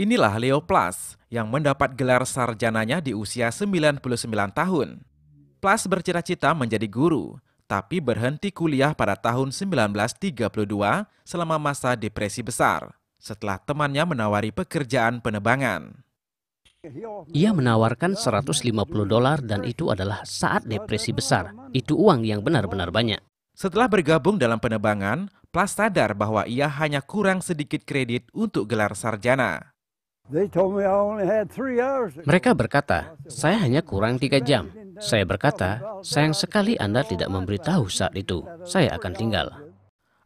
Inilah Leo Plus yang mendapat gelar sarjananya di usia 99 tahun. Plus bercita-cita menjadi guru, tapi berhenti kuliah pada tahun 1932 selama masa depresi besar setelah temannya menawari pekerjaan penebangan. Ia menawarkan 150 dolar dan itu adalah saat depresi besar. Itu uang yang benar-benar banyak. Setelah bergabung dalam penebangan, Plus sadar bahwa ia hanya kurang sedikit kredit untuk gelar sarjana. Mereka berkata, saya hanya kurang tiga jam. Saya berkata, sayang sekali Anda tidak memberitahu saat itu. Saya akan tinggal.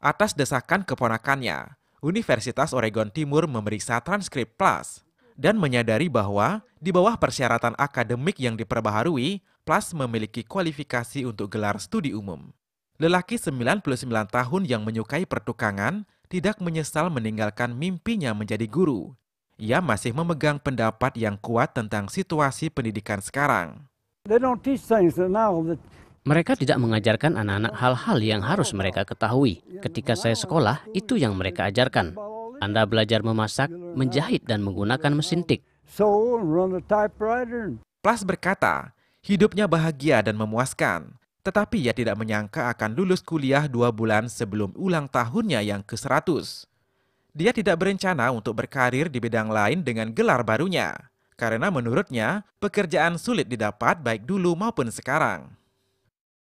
Atas desakan keponakannya, Universitas Oregon Timur memeriksa transkrip Plus dan menyadari bahwa di bawah persyaratan akademik yang diperbaharui, Plus memiliki kualifikasi untuk gelar studi umum. Lelaki 99 tahun yang menyukai pertukangan tidak menyesal meninggalkan mimpinya menjadi guru ia masih memegang pendapat yang kuat tentang situasi pendidikan sekarang. Mereka tidak mengajarkan anak-anak hal-hal yang harus mereka ketahui. Ketika saya sekolah, itu yang mereka ajarkan. Anda belajar memasak, menjahit, dan menggunakan mesin tik. Plus berkata, hidupnya bahagia dan memuaskan. Tetapi ia tidak menyangka akan lulus kuliah dua bulan sebelum ulang tahunnya yang ke-100. Dia tidak berencana untuk berkarir di bidang lain dengan gelar barunya, karena menurutnya pekerjaan sulit didapat baik dulu maupun sekarang.